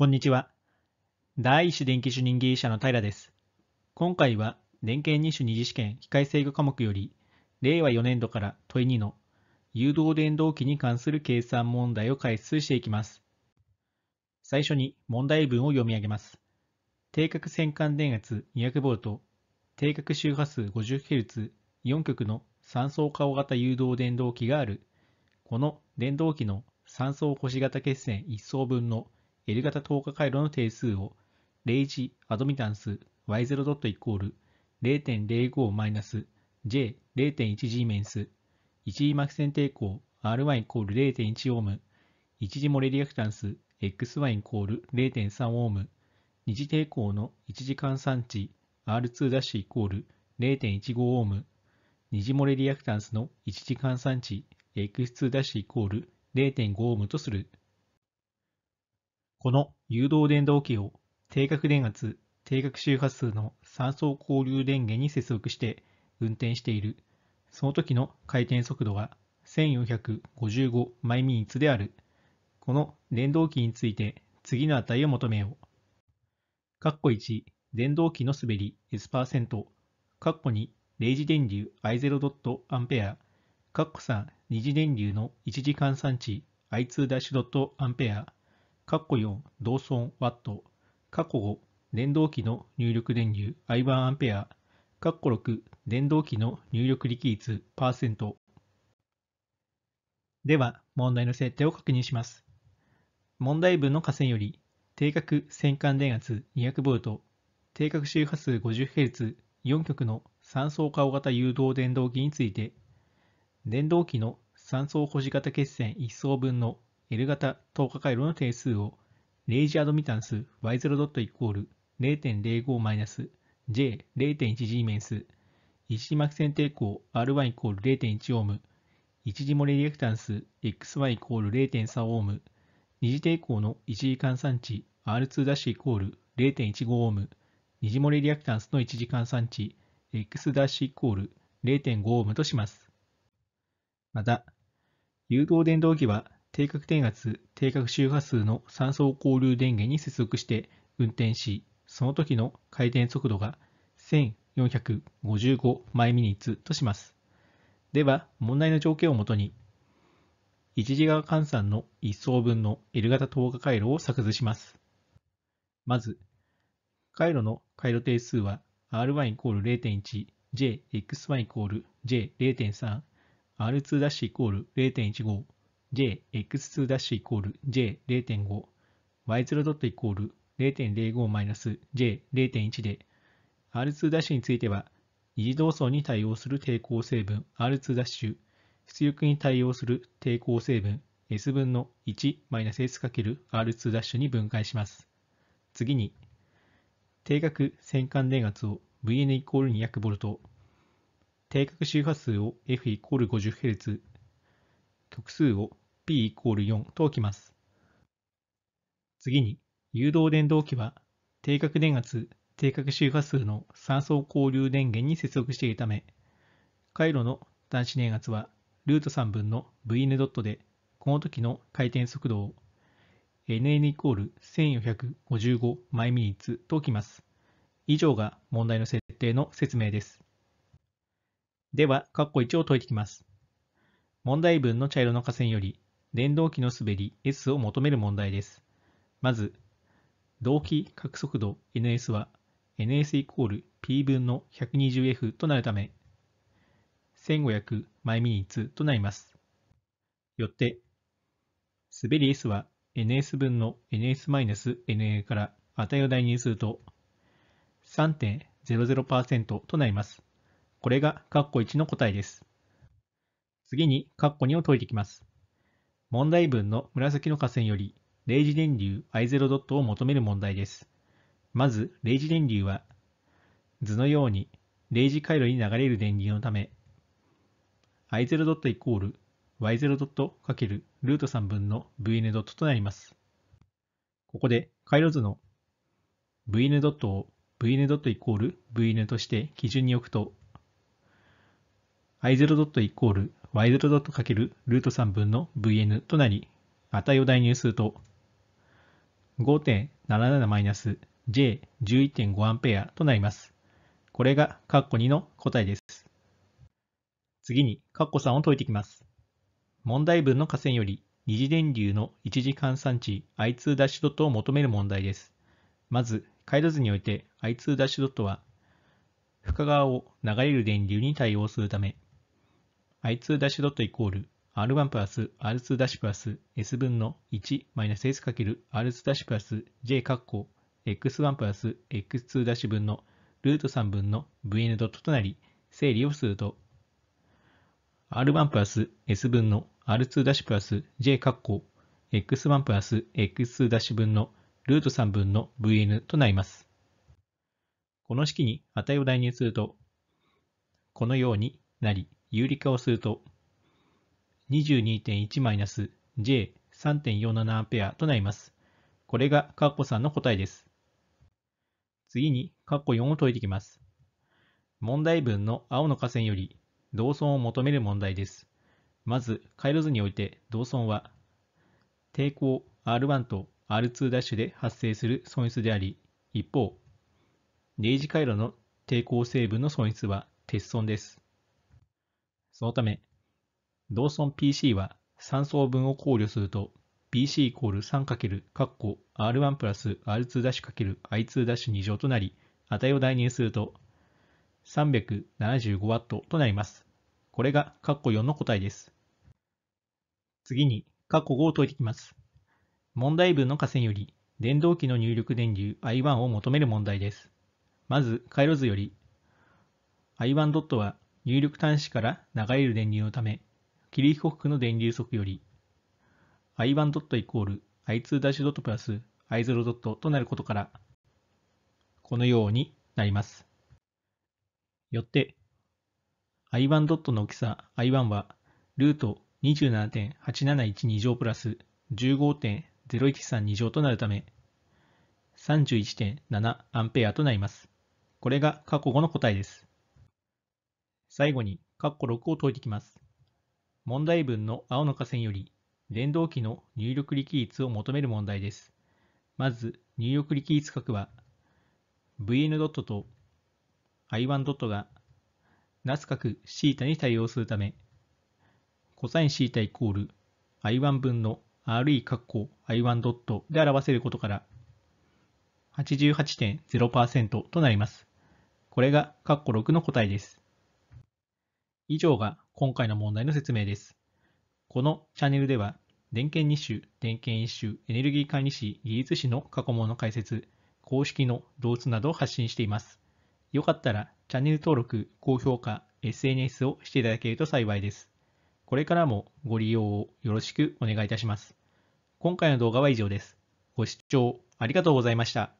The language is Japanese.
こんにちは。第一種電気主任技術者の平です。今回は、電研2種二次試験機械制御科目より、令和4年度から問い2の誘導電動機に関する計算問題を解説していきます。最初に問題文を読み上げます。定格線間電圧 200V、定格周波数 50Hz、4極の三層顔型誘導電動機がある。この電動機の三層星型血線1層分の L 型等価回路の定数を0時アドミタンス y0 ドットイコール0.05マイナス j0.1g メンス1次膜線抵抗 r y イコール0.1オーム1次モレリアクタンス x y イコール0.3オーム2次抵抗の1次換算値 r2 ダッシュイコール0.15オーム2次モレリアクタンスの1次換算値 x2 ダッシュイコール0.5オームとするこの誘導電動機を定格電圧、定格周波数の3層交流電源に接続して運転している。その時の回転速度は1 4 5 5マイミ m ツである。この電動機について次の値を求めよう。括弧1、電動機の滑り S%、括弧2、0時電流 I0.A、括弧3、2次電流の1次換算値 I2-A ット、括弧4同損ワット、括弧5電動機の入力電流アイバンアンペア、括弧6電動機の入力力率パーセント。では、問題の設定を確認します。問題文の下線より、定格線間電圧 200V、定格周波数 50Hz、4極の3層顔型誘導電動機について、電動機の3層保持型血線1層分の L 型等価回路の定数をレイジアドミタンス y0 ドットイコール0.05マイナス J0.1G ンス、1次膜線抵抗 R1 イコール0.1オーム1次モレリアクタンス XY イコール0.3オーム2次抵抗の1次換算値 R2 ダッシュイコール0.15オーム2次モレリアクタンスの1次換算値 X ダッシュイコール0.5オームとします。また、誘導電動機は定格電圧、定格周波数の3層交流電源に接続して運転し、その時の回転速度が1455マイミニッツとします。では、問題の条件をもとに、1ギガ換算の1層分の L 型等価回路を作図します。まず、回路の回路定数は R1 イコール0.1、j x y イコール J0.3、R2 イコール0.15、jx2' イコール j0.5、y0 ドットイコール0.05マイナス j0.1 で、R2' については、二次動層に対応する抵抗成分 R2'、出力に対応する抵抗成分 S 分の 1-S×R2' に分解します。次に、定格線間電圧を Vn イコール 200V、定格周波数を F イコール 50Hz、極数を p=4 と置きます。次に、誘導電動機は、定格電圧、定格周波数の三層交流電源に接続しているため、回路の端子電圧は、ルート3分の vn ドットで、この時の回転速度を nn イコール1455マイミリッツと置きます。以上が問題の設定の説明です。では、括弧1を解いていきます。問題文の茶色の下線より、電動機の滑り S を求める問題です。まず、動機角速度 NS は NS イコール P 分の 120F となるため、1500マイミニッツとなります。よって、滑り S は NS 分の NS-NA マイナスから値を代入すると3.00%となります。これが括弧1の答えです。次に、括弧2を解いていきます。問題文の紫の河川より、0次電流 I0 ドットを求める問題です。まず、0次電流は、図のように0次回路に流れる電流のため、I0 ドットイコール Y0 ドットかけるルート3分の VN ドットとなります。ここで回路図の VN ドットを VN ドットイコール VN として基準に置くと、I0 ドットイコールワイルドドット×ルート3分の vn となり、値を代入すると、5.77-j11.5A となります。これが括弧コ2の答えです。次に括弧コ3を解いていきます。問題文の下線より二次電流の一次換算値 I2' ドットを求める問題です。まず、回路図において I2' ドットは、深川を流れる電流に対応するため、i2' イコール r1 プラス r2' プラス s 分の1マイナス s かける r2' プラス j 括弧 x1 プラス x2' 分のルート3分の vn ドットとなり、整理をすると、r1 プラス s 分の r2' プラス j 括弧 x1 プラス x2' 分のルート3分の vn となります。この式に値を代入すると、このようになり、有理化をすると、22.1-J3.47 ペアとなります。これがカッコ3の答えです。次にカッコ4を解いていきます。問題文の青の下線より同損を求める問題です。まず、回路図において同損は、抵抗 R1 と R2' で発生する損失であり、一方、0次回路の抵抗成分の損失は鉄損です。そのため、同村 PC は3層分を考慮すると、PC イコール 3× R1 プラス R2'×I2' 2乗となり、値を代入すると 375W となります。これがカッコ4の答えです。次に、カッコ5を解いていきます。問題文の下線より、電動機の入力電流 I1 を求める問題です。まず、回路図より、I1 ドットは入力端子から流れる電流のため、キリヒコフクの電流速より、i1 ドットイコール i2 ダッシュドットプラス i0 ドットとなることから、このようになります。よって、i1 ドットの大きさ i1 は、ルート27.871 2乗プラス15.0132乗となるため、3 1 7アンペアとなります。これが過去後の答えです。最後に、カッコ6を解いていきます。問題文の青の下線より、電動機の入力力率を求める問題です。まず、入力力率角は、vn ドットと i1 ドットが、ナス角シータに対応するため、コサインシータイコール i1 分の re カッコ i1 ドットで表せることから、88.0%となります。これがカッコ6の答えです。以上が今回の問題の説明です。このチャンネルでは、電研2種、電研1種、エネルギー管理士、技術士の過去問の解説、公式の動物などを発信しています。よかったらチャンネル登録、高評価、SNS をしていただけると幸いです。これからもご利用をよろしくお願いいたします。今回の動画は以上です。ご視聴ありがとうございました。